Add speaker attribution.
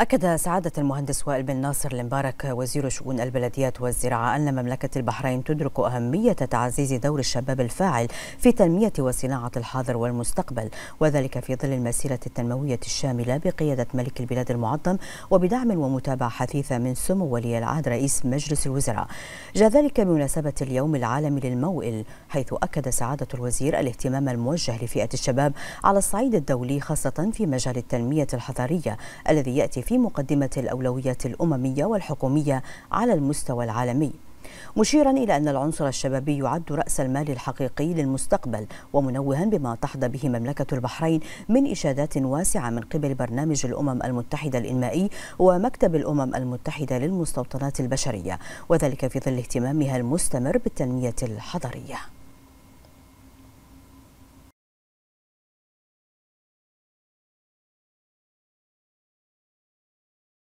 Speaker 1: أكد سعادة المهندس وائل بن ناصر المبارك وزير شؤون البلديات والزراعة أن مملكة البحرين تدرك أهمية تعزيز دور الشباب الفاعل في تنمية وصناعة الحاضر والمستقبل وذلك في ظل المسيرة التنموية الشاملة بقيادة ملك البلاد المعظم وبدعم ومتابعة حثيثة من سمو ولي العهد رئيس مجلس الوزراء جاء ذلك بمناسبة اليوم العالمي للموئل حيث أكد سعادة الوزير الاهتمام الموجه لفئة الشباب على الصعيد الدولي خاصة في مجال التنمية الحضرية الذي يأتي في مقدمة الأولويات الأممية والحكومية على المستوى العالمي مشيرا إلى أن العنصر الشبابي يعد رأس المال الحقيقي للمستقبل ومنوها بما تحظى به مملكة البحرين من إشادات واسعة من قبل برنامج الأمم المتحدة الإنمائي ومكتب الأمم المتحدة للمستوطنات البشرية وذلك في ظل اهتمامها المستمر بالتنمية الحضرية